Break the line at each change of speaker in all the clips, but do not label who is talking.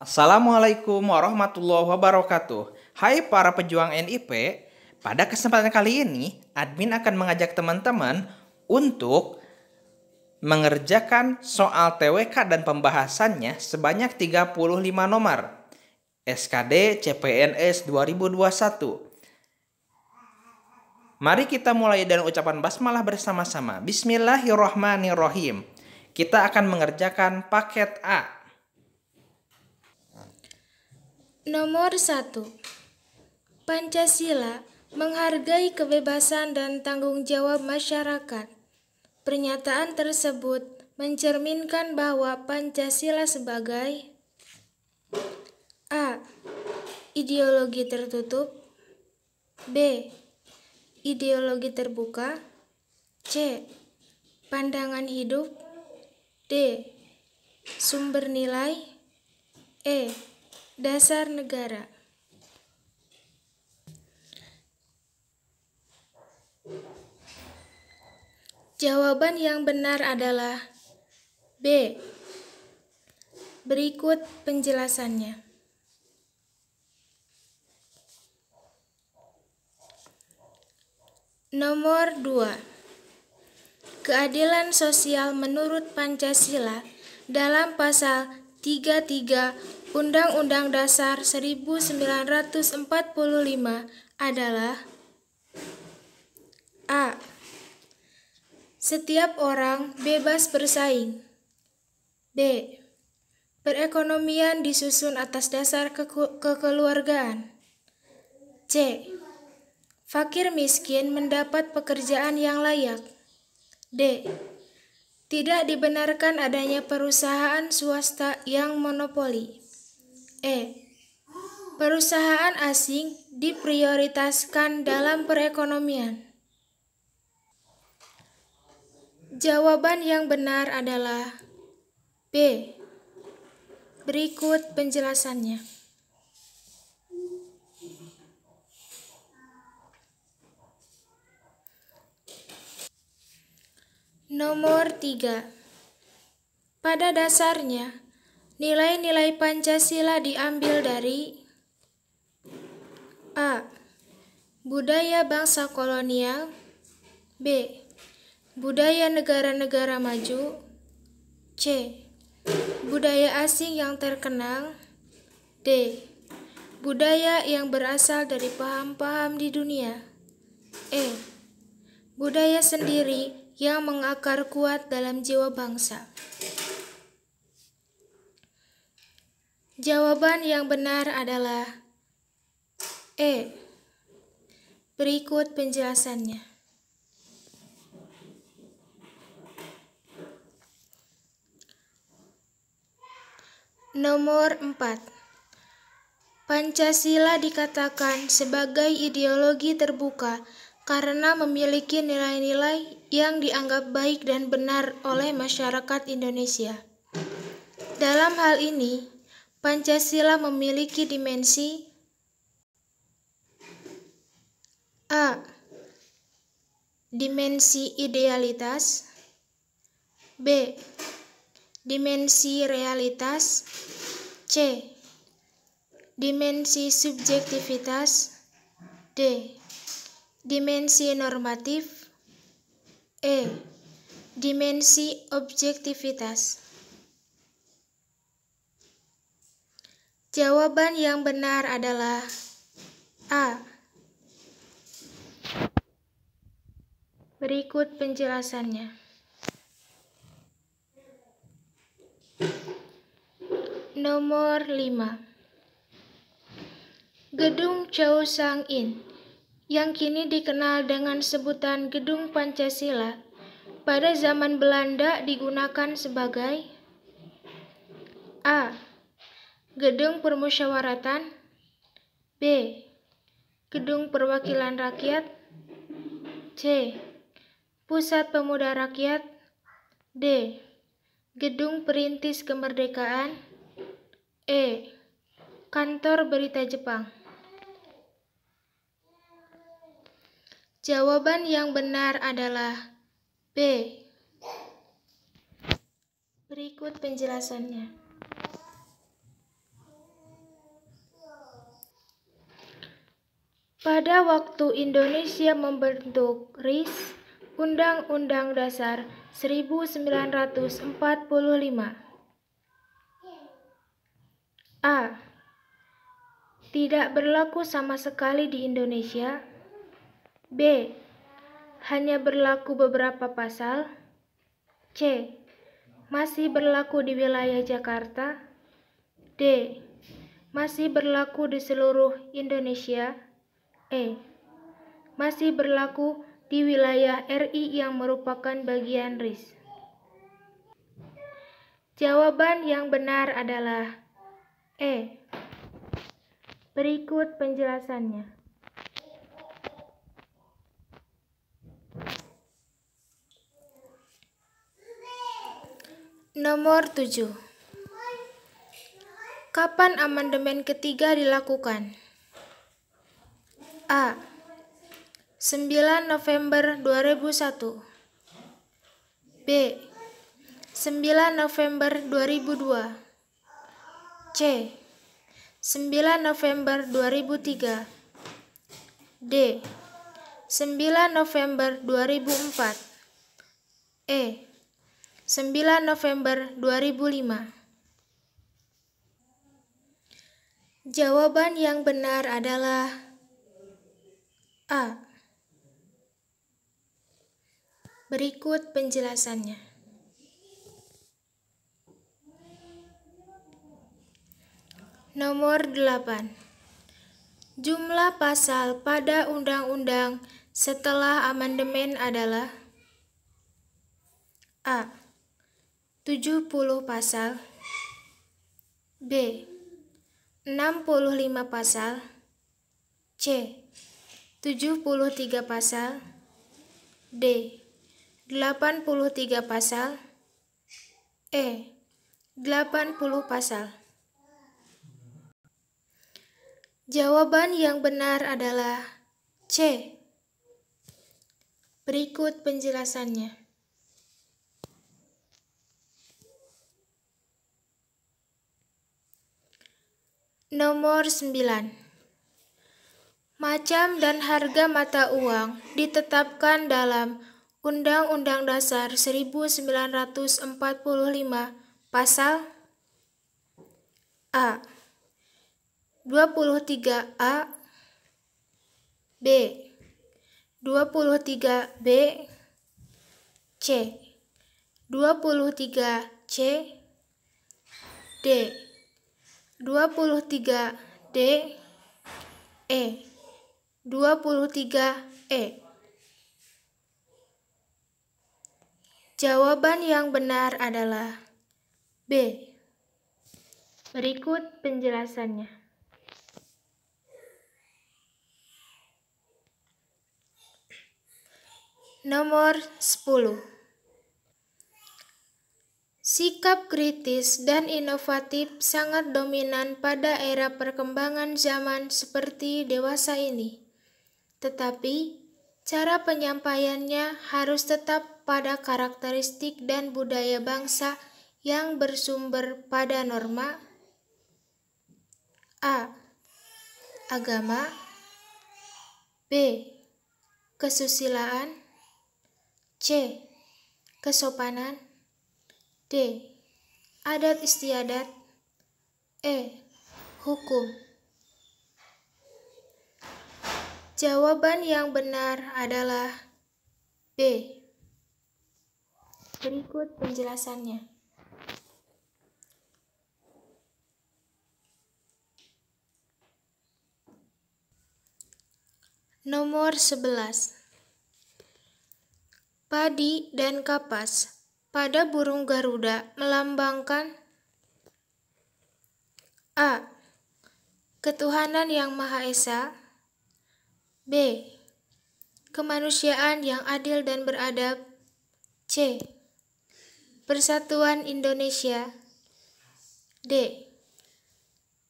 Assalamualaikum warahmatullahi wabarakatuh. Hai para pejuang NIP, pada kesempatan kali ini admin akan mengajak teman-teman untuk mengerjakan soal TWK dan pembahasannya sebanyak 35 nomor SKD CPNS 2021. Mari kita mulai dengan ucapan basmalah bersama-sama. Bismillahirrahmanirrahim. Kita akan mengerjakan paket A Nomor 1. Pancasila menghargai kebebasan dan tanggung jawab masyarakat. Pernyataan tersebut mencerminkan bahwa Pancasila sebagai A. Ideologi tertutup B. Ideologi terbuka C. Pandangan hidup D. Sumber nilai E. Dasar negara Jawaban yang benar adalah B. Berikut penjelasannya. Nomor 2. Keadilan sosial menurut Pancasila dalam pasal 33 Undang-Undang Dasar 1945 adalah A. Setiap orang bebas bersaing. B. Perekonomian disusun atas dasar ke kekeluargaan. C. Fakir miskin mendapat pekerjaan yang layak. D. Tidak dibenarkan adanya perusahaan swasta yang monopoli. E. Perusahaan asing diprioritaskan dalam perekonomian. Jawaban yang benar adalah B. Berikut penjelasannya. Nomor 3. Pada dasarnya, Nilai-nilai Pancasila diambil dari A. Budaya bangsa kolonial B. Budaya negara-negara maju C. Budaya asing yang terkenal D. Budaya yang berasal dari paham-paham di dunia E. Budaya sendiri yang mengakar kuat dalam jiwa bangsa. Jawaban yang benar adalah E. Berikut penjelasannya. Nomor 4. Pancasila dikatakan sebagai ideologi terbuka karena memiliki nilai-nilai yang dianggap baik dan benar oleh masyarakat Indonesia. Dalam hal ini, Pancasila memiliki dimensi A. Dimensi idealitas B. Dimensi realitas C. Dimensi subjektivitas D. Dimensi normatif E. Dimensi objektivitas Jawaban yang benar adalah A. Berikut penjelasannya. Nomor 5. Gedung Chow Sang In yang kini dikenal dengan sebutan Gedung Pancasila pada zaman Belanda digunakan sebagai A. Gedung Permusyawaratan B. Gedung Perwakilan Rakyat C. Pusat Pemuda Rakyat D. Gedung Perintis Kemerdekaan E. Kantor Berita Jepang Jawaban yang benar adalah B. Berikut penjelasannya. Pada waktu Indonesia membentuk RIS, Undang-Undang Dasar 1945. A. Tidak berlaku sama sekali di Indonesia. B. Hanya berlaku beberapa pasal. C. Masih berlaku di wilayah Jakarta. D. Masih berlaku di seluruh Indonesia. E. Masih berlaku di wilayah RI yang merupakan bagian RIS. Jawaban yang benar adalah E. Berikut penjelasannya. Nomor 7 Kapan amandemen ketiga dilakukan? A. 9 November 2001 B. 9 November 2002 C. 9 November 2003 D. 9 November 2004 E. 9 November 2005 Jawaban yang benar adalah A. Berikut penjelasannya. Nomor 8. Jumlah pasal pada undang-undang setelah amandemen adalah A. 70 pasal B. 65 pasal C. 73 pasal D. 83 pasal E. 80 pasal Jawaban yang benar adalah C. Berikut penjelasannya. Nomor 9. Macam dan harga mata uang ditetapkan dalam Undang-Undang Dasar 1945 pasal A 23A B 23B C 23C D 23D E 23E. Jawaban yang benar adalah B. Berikut penjelasannya. Nomor 10. Sikap kritis dan inovatif sangat dominan pada era perkembangan zaman seperti dewasa ini. Tetapi, cara penyampaiannya harus tetap pada karakteristik dan budaya bangsa yang bersumber pada norma A. Agama B. Kesusilaan C. Kesopanan D. Adat istiadat E. Hukum Jawaban yang benar adalah B. Berikut penjelasannya. Nomor 11. Padi dan kapas pada burung Garuda melambangkan A. Ketuhanan yang Maha Esa B. Kemanusiaan yang adil dan beradab. C. Persatuan Indonesia. D.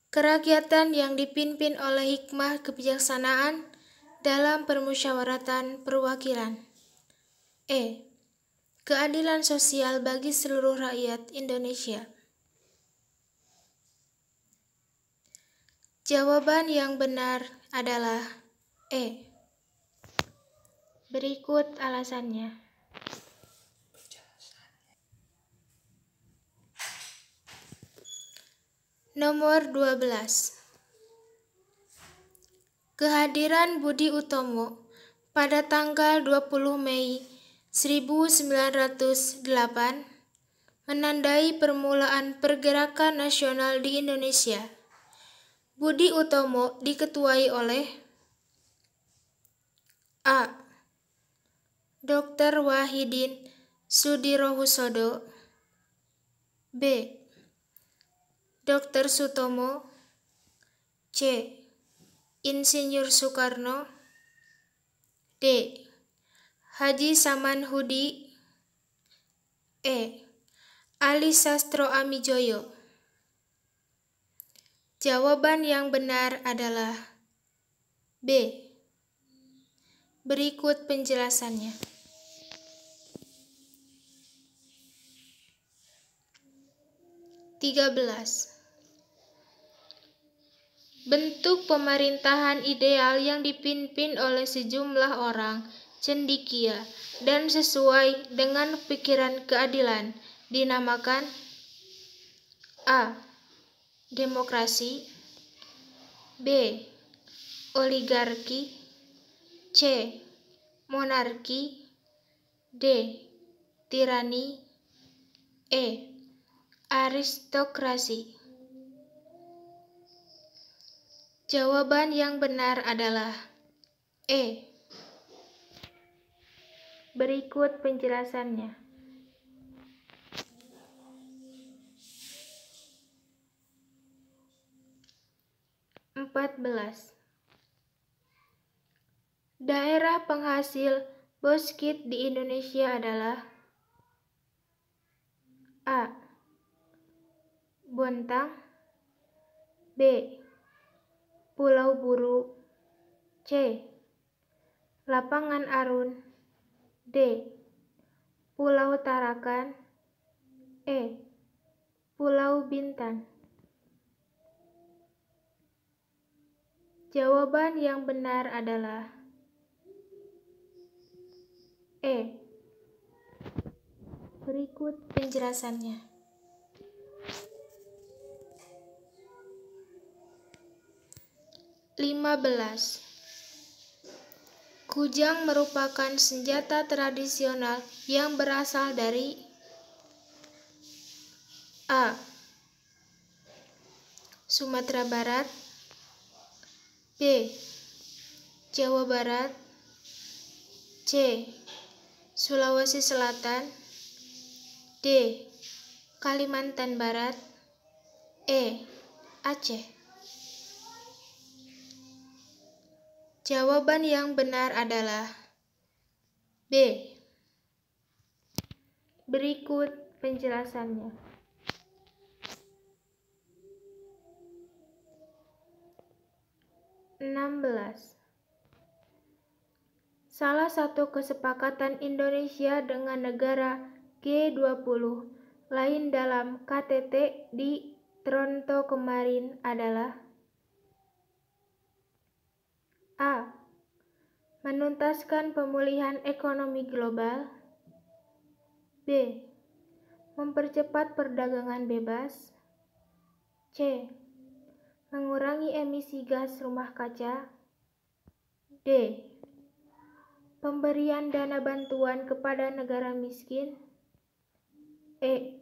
Kerakyatan yang dipimpin oleh hikmah kebijaksanaan dalam permusyawaratan perwakilan. E. Keadilan sosial bagi seluruh rakyat Indonesia. Jawaban yang benar adalah E. Berikut alasannya. Nomor 12. Kehadiran Budi Utomo pada tanggal 20 Mei 1908 menandai permulaan pergerakan nasional di Indonesia. Budi Utomo diketuai oleh A. Dr. Wahidin Sudirohusodo B. Dr. Sutomo C. Insinyur Soekarno D. Haji Saman Hudi E. Ali Sastro Amijoyo Jawaban yang benar adalah B. Berikut penjelasannya. Tiga belas. Bentuk pemerintahan ideal yang dipimpin oleh sejumlah orang cendikia dan sesuai dengan pikiran keadilan dinamakan A. Demokrasi B. Oligarki C. Monarki D. Tirani E. Aristokrasi Jawaban yang benar adalah E. Berikut penjelasannya. Empat belas. Daerah penghasil boskit di Indonesia adalah A. Bontang B. Pulau Buru C. Lapangan Arun D. Pulau Tarakan E. Pulau Bintan Jawaban yang benar adalah E. Berikut penjelasannya. Lima belas. Kujang merupakan senjata tradisional yang berasal dari A. Sumatera Barat B. Jawa Barat C. Sulawesi Selatan D. Kalimantan Barat E. Aceh Jawaban yang benar adalah B. Berikut penjelasannya. Enam belas salah satu kesepakatan Indonesia dengan negara G20 lain dalam KTT di Toronto kemarin adalah A. Menuntaskan pemulihan ekonomi global B. Mempercepat perdagangan bebas C. Mengurangi emisi gas rumah kaca D Pemberian dana bantuan kepada negara miskin E.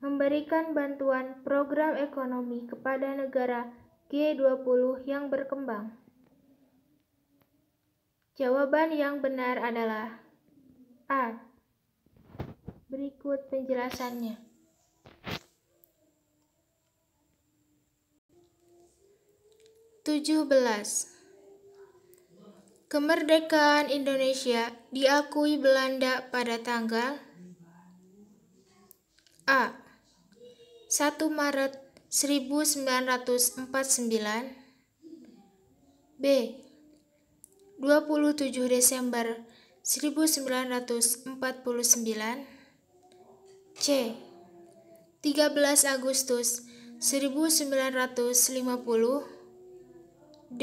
Memberikan bantuan program ekonomi kepada negara G20 yang berkembang. Jawaban yang benar adalah A. Berikut penjelasannya. Tujuh belas. Kemerdekaan Indonesia diakui Belanda pada tanggal A. 1 Maret 1949 B. 27 Desember 1949 C. 13 Agustus 1950 D.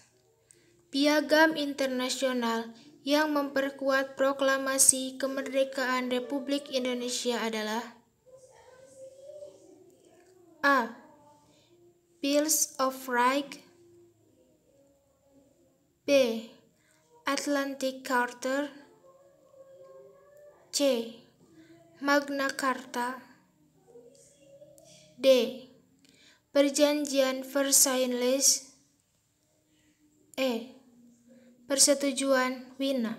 Piagam internasional yang memperkuat proklamasi kemerdekaan Republik Indonesia adalah A. Bills of Rights B. Atlantic Charter C. Magna Carta D. Perjanjian Versailles E persetujuan Wina.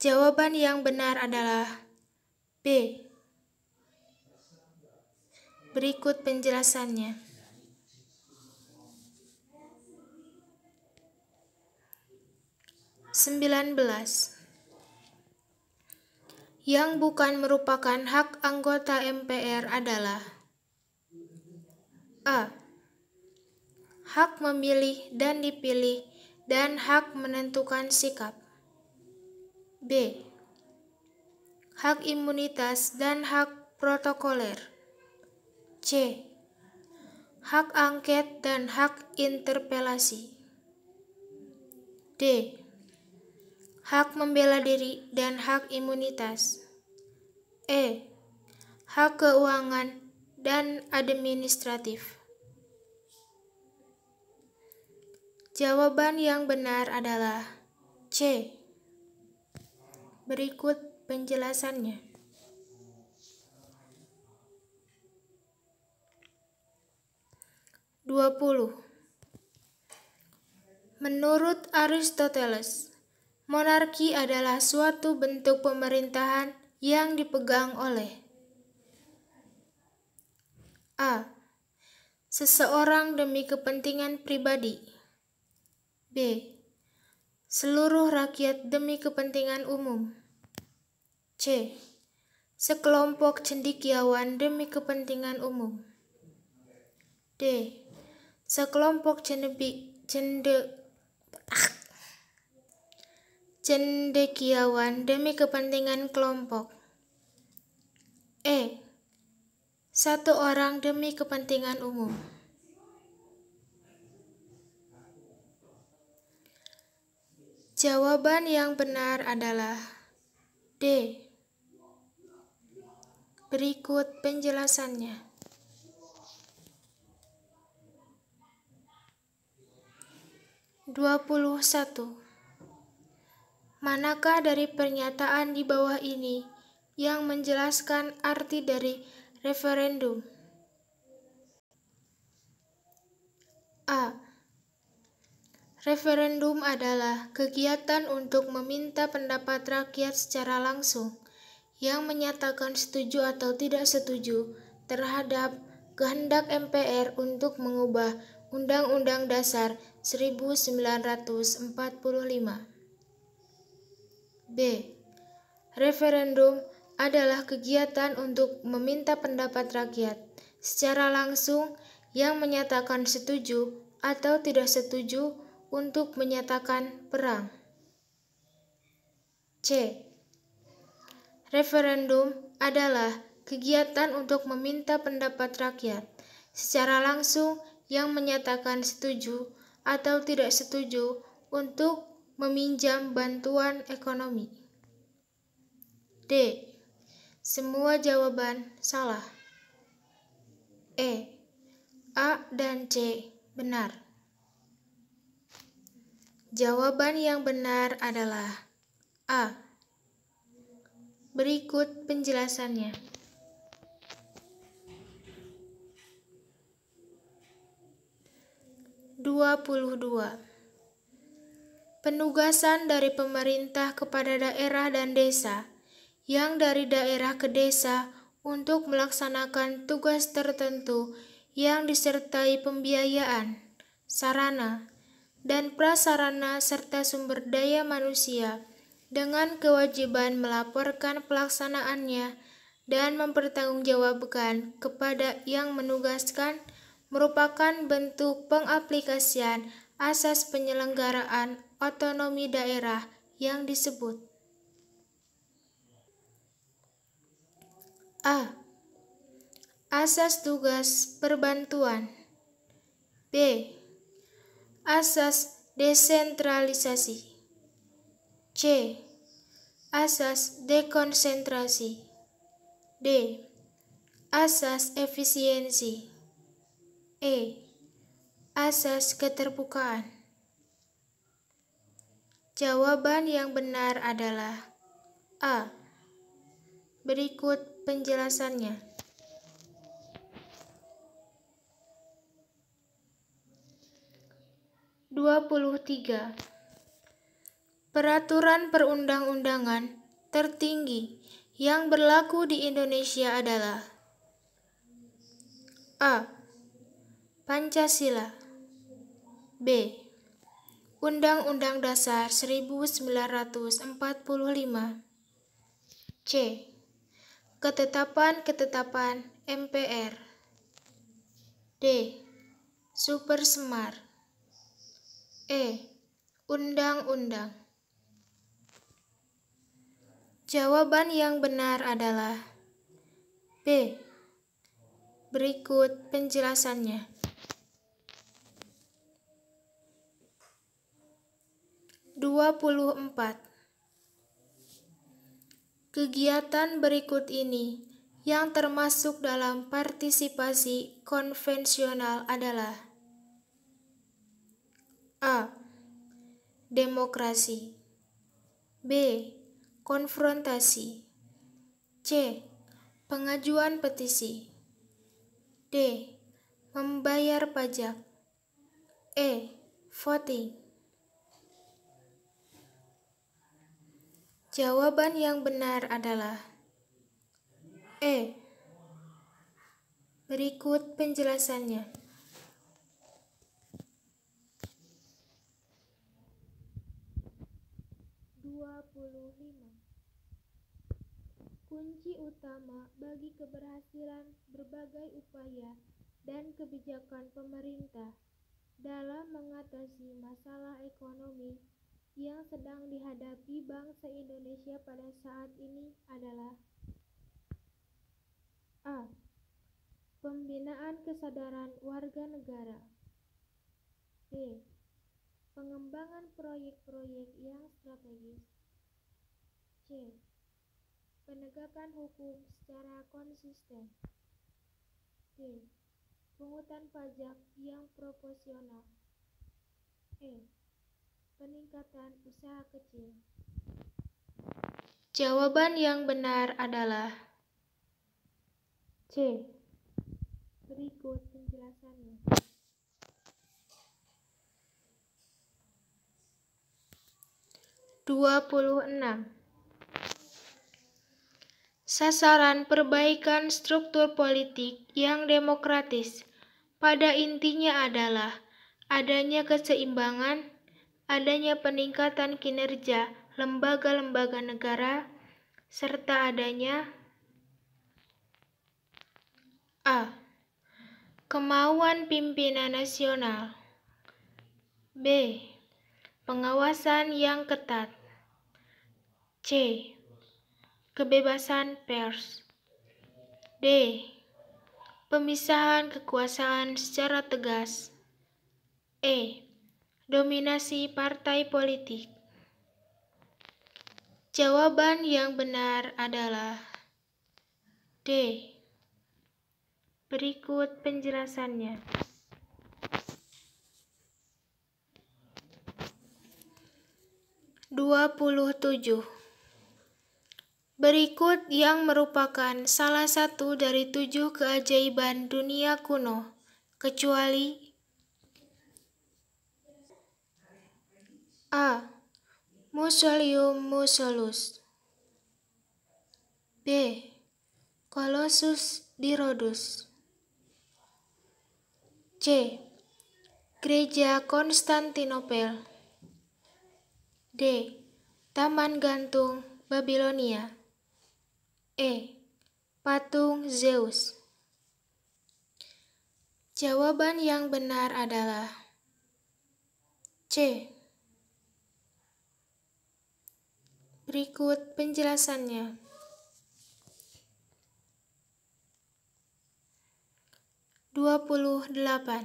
Jawaban yang benar adalah B. Berikut penjelasannya. Sembilan belas yang bukan merupakan hak anggota MPR adalah A hak memilih dan dipilih, dan hak menentukan sikap. B. Hak imunitas dan hak protokoler. C. Hak angket dan hak interpelasi. D. Hak membela diri dan hak imunitas. E. Hak keuangan dan administratif. Jawaban yang benar adalah C. Berikut penjelasannya. Dua puluh. Menurut Aristoteles, monarki adalah suatu bentuk pemerintahan yang dipegang oleh A. Seseorang demi kepentingan pribadi. B. Seluruh rakyat demi kepentingan umum. C. Sekelompok cendikiawan demi kepentingan umum. D. Sekelompok cendebi, cende, ah, cendekiawan demi kepentingan kelompok. E. Satu orang demi kepentingan umum. Jawaban yang benar adalah D. Berikut penjelasannya. Dua puluh satu. Manakah dari pernyataan di bawah ini yang menjelaskan arti dari referendum? A. Referendum adalah kegiatan untuk meminta pendapat rakyat secara langsung yang menyatakan setuju atau tidak setuju terhadap kehendak MPR untuk mengubah Undang-Undang Dasar 1945. B. Referendum adalah kegiatan untuk meminta pendapat rakyat secara langsung yang menyatakan setuju atau tidak setuju untuk menyatakan perang. C. Referendum adalah kegiatan untuk meminta pendapat rakyat secara langsung yang menyatakan setuju atau tidak setuju untuk meminjam bantuan ekonomi. D. Semua jawaban salah. E. A dan C benar. Jawaban yang benar adalah A. Berikut penjelasannya. Dua puluh dua. Penugasan dari pemerintah kepada daerah dan desa, yang dari daerah ke desa untuk melaksanakan tugas tertentu yang disertai pembiayaan, sarana, dan prasarana serta sumber daya manusia dengan kewajiban melaporkan pelaksanaannya dan mempertanggungjawabkan kepada yang menugaskan merupakan bentuk pengaplikasian asas penyelenggaraan otonomi daerah yang disebut A. Asas tugas perbantuan B. Asas desentralisasi. C. Asas dekonsentrasi. D. Asas efisiensi. E. Asas keterbukaan. Jawaban yang benar adalah A. Berikut penjelasannya. 23. Peraturan perundang-undangan tertinggi yang berlaku di Indonesia adalah A. Pancasila B. Undang-Undang Dasar 1945 C. Ketetapan-ketetapan MPR D. Super Semar E. Undang-undang. Jawaban yang benar adalah B. Berikut penjelasannya. Dua puluh empat. Kegiatan berikut ini yang termasuk dalam partisipasi konvensional adalah A. Demokrasi B. Konfrontasi C. Pengajuan petisi D. Membayar pajak E. Voting Jawaban yang benar adalah E. Berikut penjelasannya. kunci utama bagi keberhasilan berbagai upaya dan kebijakan pemerintah dalam mengatasi masalah ekonomi yang sedang dihadapi bangsa Indonesia pada saat ini adalah A. Pembinaan kesadaran warga negara B. Pengembangan proyek-proyek yang strategis C penegakan hukum secara konsisten. D. Pungutan pajak yang proporsional. E. Peningkatan usaha kecil. Jawaban yang benar adalah C. Berikut penjelasannya. Dua puluh enam. Sasaran perbaikan struktur politik yang demokratis pada intinya adalah adanya keseimbangan, adanya peningkatan kinerja lembaga-lembaga negara, serta adanya A. Kemauan pimpinan nasional B. Pengawasan yang ketat C kebebasan pers. D. Pemisahan kekuasaan secara tegas. E. Dominasi partai politik. Jawaban yang benar adalah D. Berikut penjelasannya. Dua puluh tujuh. Berikut yang merupakan salah satu dari tujuh keajaiban dunia kuno, kecuali A. Musolium Musolus B. Colossus di Rhodus C. Gereja Konstantinopel D. Taman Gantung Babilonia E. Patung Zeus Jawaban yang benar adalah C. Berikut penjelasannya. Dua puluh delapan.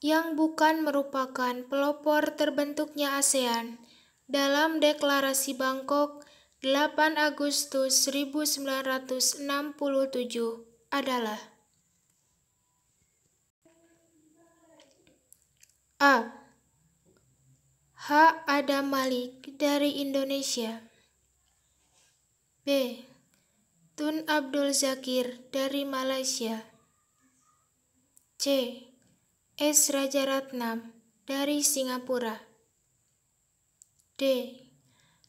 Yang bukan merupakan pelopor terbentuknya ASEAN dalam Deklarasi Bangkok 8 Agustus 1967 adalah A. H. Adam Malik dari Indonesia B. Tun Abdul Zakir dari Malaysia C. S. Rajaratnam dari Singapura D.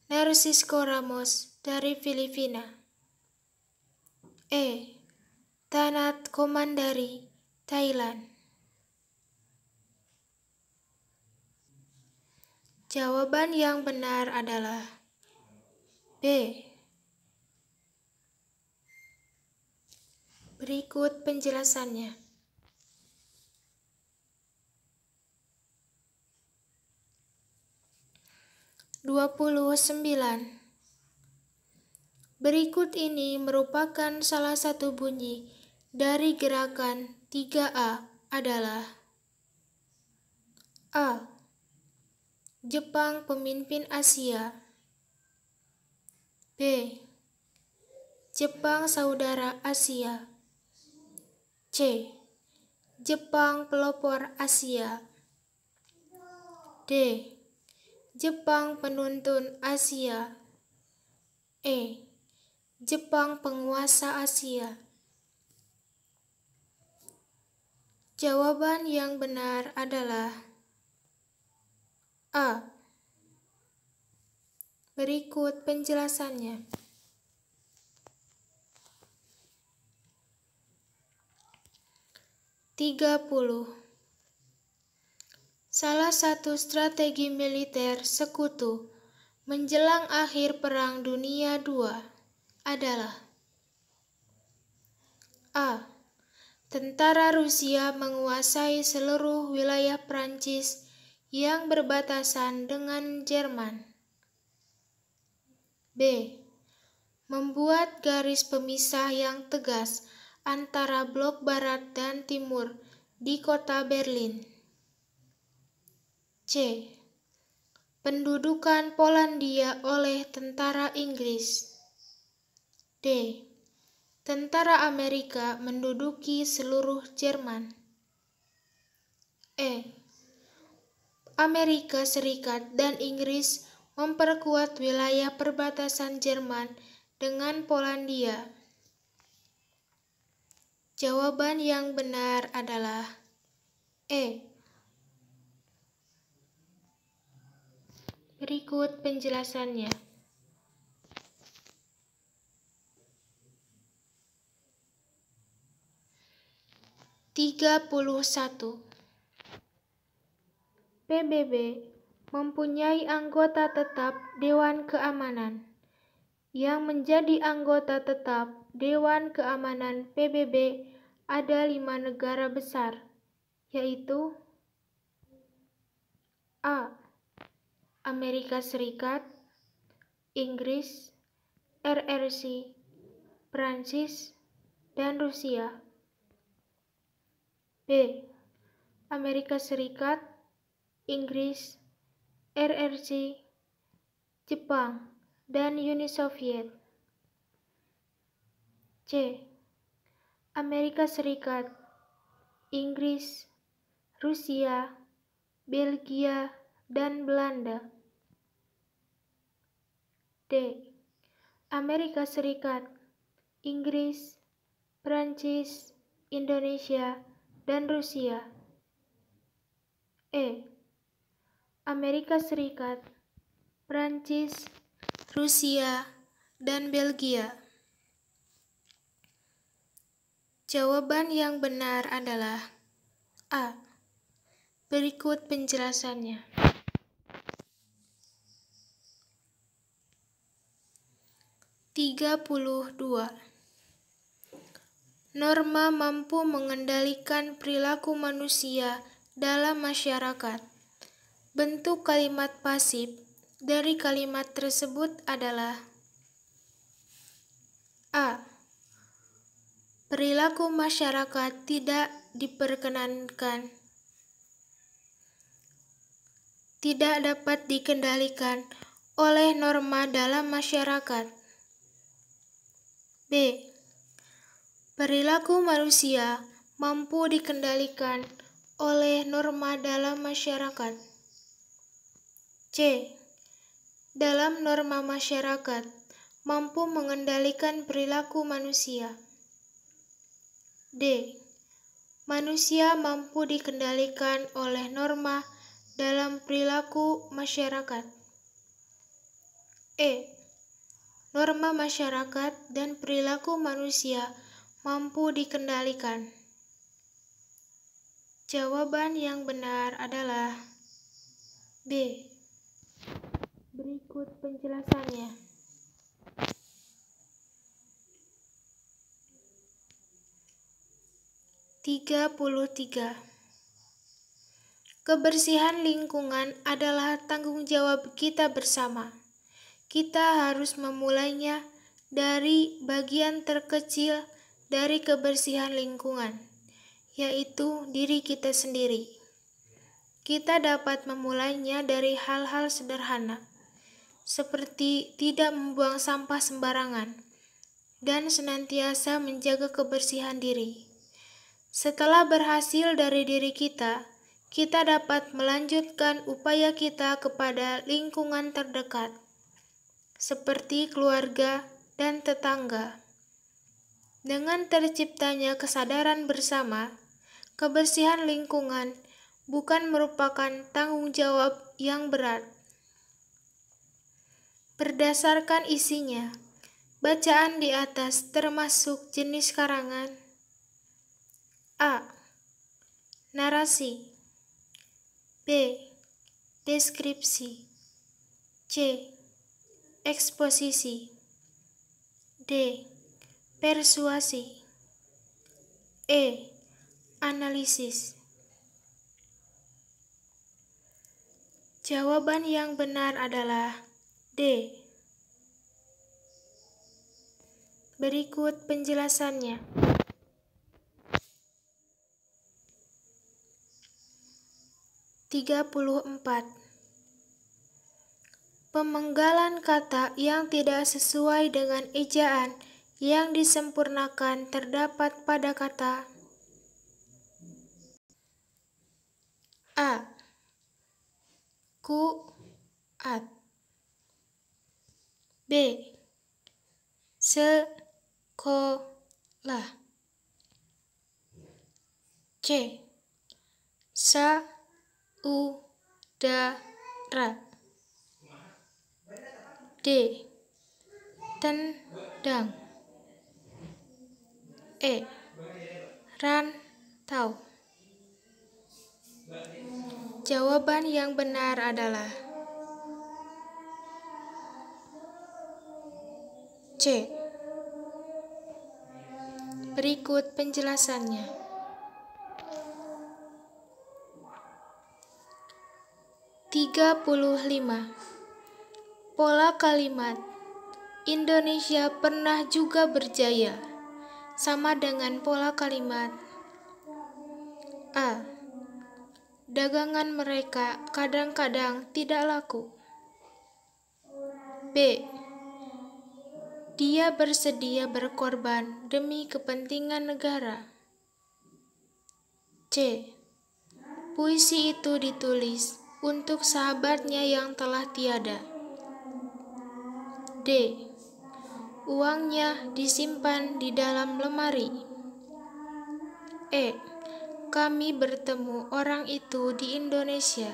Narcisco Ramos dari Filipina. E. Tanat Komandari, Thailand. Jawaban yang benar adalah B. Berikut penjelasannya. 29. Berikut ini merupakan salah satu bunyi dari gerakan 3A adalah A. Jepang pemimpin Asia B. Jepang saudara Asia C. Jepang pelopor Asia D. Jepang penuntun Asia. E. Jepang penguasa Asia. Jawaban yang benar adalah A. Berikut penjelasannya. Tiga puluh salah satu strategi militer sekutu menjelang akhir Perang Dunia II adalah A. Tentara Rusia menguasai seluruh wilayah Prancis yang berbatasan dengan Jerman. B. Membuat garis pemisah yang tegas antara blok barat dan timur di kota Berlin. C. Pendudukan Polandia oleh tentara Inggris. D. Tentara Amerika menduduki seluruh Jerman. E. Amerika Serikat dan Inggris memperkuat wilayah perbatasan Jerman dengan Polandia. Jawaban yang benar adalah E. Berikut penjelasannya. Tiga puluh satu. PBB mempunyai anggota tetap Dewan Keamanan. Yang menjadi anggota tetap Dewan Keamanan PBB ada lima negara besar, yaitu A. Amerika Serikat, Inggris, RRC, Prancis, dan Rusia. B. Amerika Serikat, Inggris, RRC, Jepang, dan Uni Soviet. C. Amerika Serikat, Inggris, Rusia, Belgia, dan Belanda. D. Amerika Serikat, Inggris, Prancis, Indonesia, dan Rusia. E. Amerika Serikat, Prancis, Rusia, dan Belgia. Jawaban yang benar adalah A. Berikut penjelasannya. 32. Norma mampu mengendalikan perilaku manusia dalam masyarakat. Bentuk kalimat pasif dari kalimat tersebut adalah A. Perilaku masyarakat tidak diperkenankan. Tidak dapat dikendalikan oleh norma dalam masyarakat B. Perilaku manusia mampu dikendalikan oleh norma dalam masyarakat. C. Dalam norma masyarakat, mampu mengendalikan perilaku manusia. D. Manusia mampu dikendalikan oleh norma dalam perilaku masyarakat. E norma masyarakat, dan perilaku manusia mampu dikendalikan? Jawaban yang benar adalah B. Berikut penjelasannya. Tiga Kebersihan lingkungan adalah tanggung jawab kita bersama. Kita harus memulainya dari bagian terkecil dari kebersihan lingkungan, yaitu diri kita sendiri. Kita dapat memulainya dari hal-hal sederhana, seperti tidak membuang sampah sembarangan dan senantiasa menjaga kebersihan diri. Setelah berhasil dari diri kita, kita dapat melanjutkan upaya kita kepada lingkungan terdekat seperti keluarga dan tetangga. Dengan terciptanya kesadaran bersama, kebersihan lingkungan bukan merupakan tanggung jawab yang berat. Berdasarkan isinya, bacaan di atas termasuk jenis karangan A. Narasi B. Deskripsi C. Eksposisi D. Persuasi E. Analisis Jawaban yang benar adalah D. Berikut penjelasannya. Tiga puluh empat. Pemenggalan kata yang tidak sesuai dengan ejaan yang disempurnakan terdapat pada kata a ku kuat b se sekolah c -ra. D tendang E rantau Jawaban yang benar adalah C Berikut penjelasannya Tiga puluh lima Pola kalimat Indonesia pernah juga berjaya sama dengan pola kalimat A. Dagangan mereka kadang-kadang tidak laku. B. Dia bersedia berkorban demi kepentingan negara. C. Puisi itu ditulis untuk sahabatnya yang telah tiada. D. Uangnya disimpan di dalam lemari. E. Kami bertemu orang itu di Indonesia.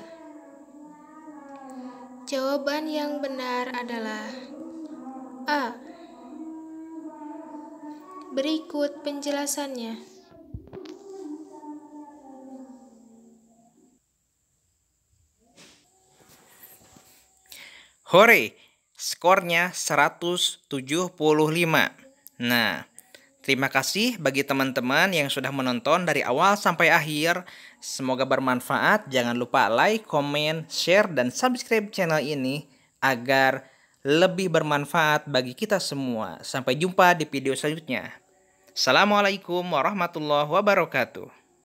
Jawaban yang benar adalah A. Berikut penjelasannya. Hore! Skornya 175. Nah, terima kasih bagi teman-teman yang sudah menonton dari awal sampai akhir. Semoga bermanfaat. Jangan lupa like, comment, share, dan subscribe channel ini agar lebih bermanfaat bagi kita semua. Sampai jumpa di video selanjutnya. Assalamualaikum warahmatullahi wabarakatuh.